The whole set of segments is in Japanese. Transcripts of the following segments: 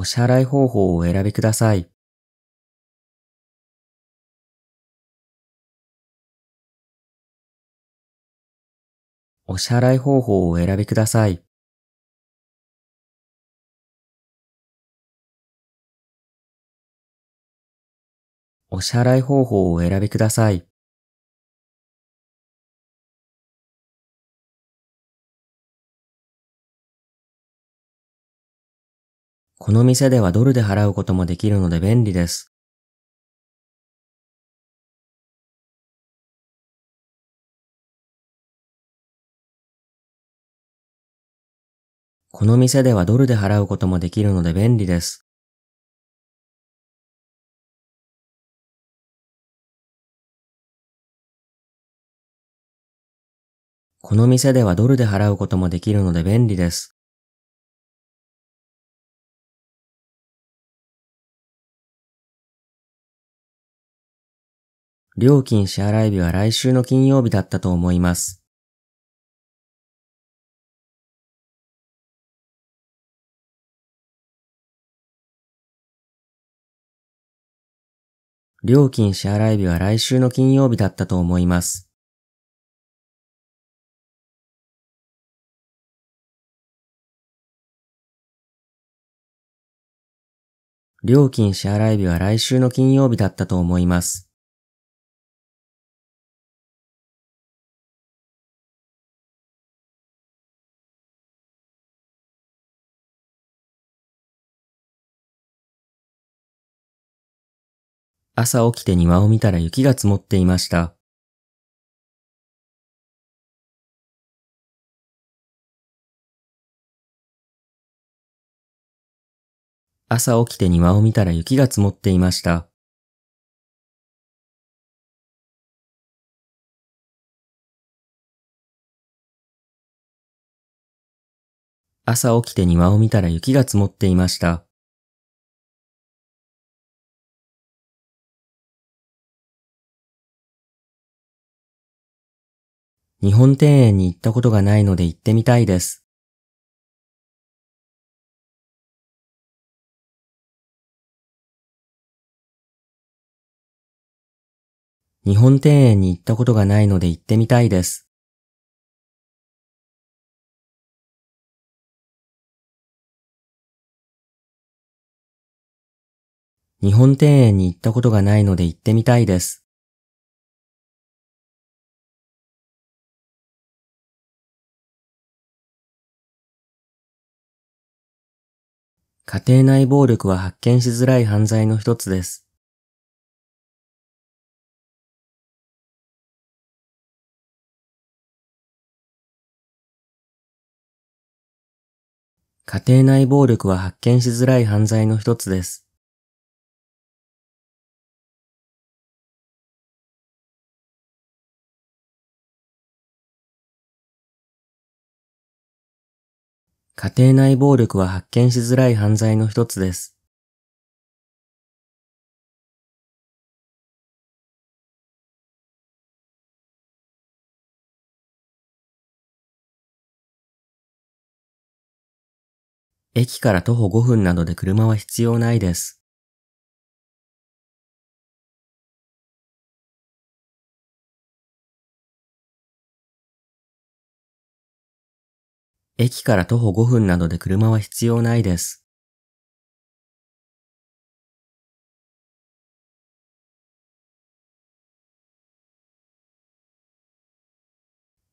お支払い方法をお選びください。お支払い方法をお選びください。お支払い方法をお選びください。この店ではドルで払うこともできるので便利です。この店ではドルで払うこともできるので便利です。この店ではドルで払うこともできるので便利です。料金支払い日は来週の金曜日だったと思います。料金支払い日は来週の金曜日だったと思います。料金支払い日は来週の金曜日だったと思います。朝起きて庭を見たら雪が積もっていました。朝起きて庭を見たら雪が積もっていました。朝起きて庭を見たら雪が積もっていました。日本庭園に行ったことがないので行ってみたいです。日本庭園に行ったことがないので行ってみたいです。日本庭園に行ったことがないので行ってみたいです。家庭内暴力は発見しづらい犯罪の一つです。家庭内暴力は発見しづらい犯罪の一つです。家庭内暴力は発見しづらい犯罪の一つです。駅から徒歩5分などで車は必要ないです。駅から徒歩5分などで車は必要ないです。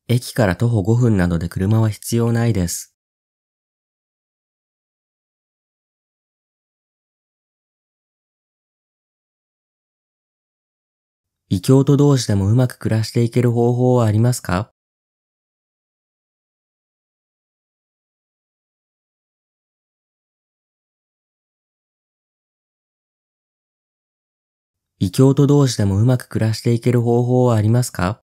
駅から徒歩5分などで車は必要ないです。異教徒同士でもうまく暮らしていける方法はありますか異教徒同士でもうまく暮らしていける方法はありますか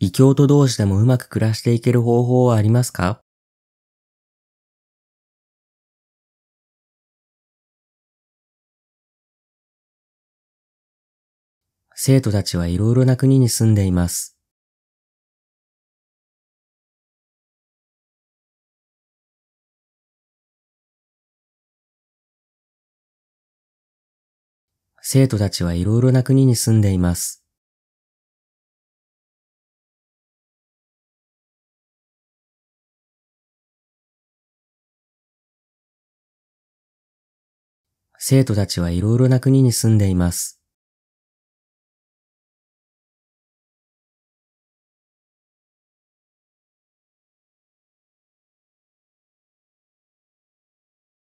異教徒同士でもうまく暮らしていける方法はありますか生徒たちはいろいろな国に住んでいます。生徒たちはいろいろな国に住んでいます。生徒たちはいろいろな国に住んでいます。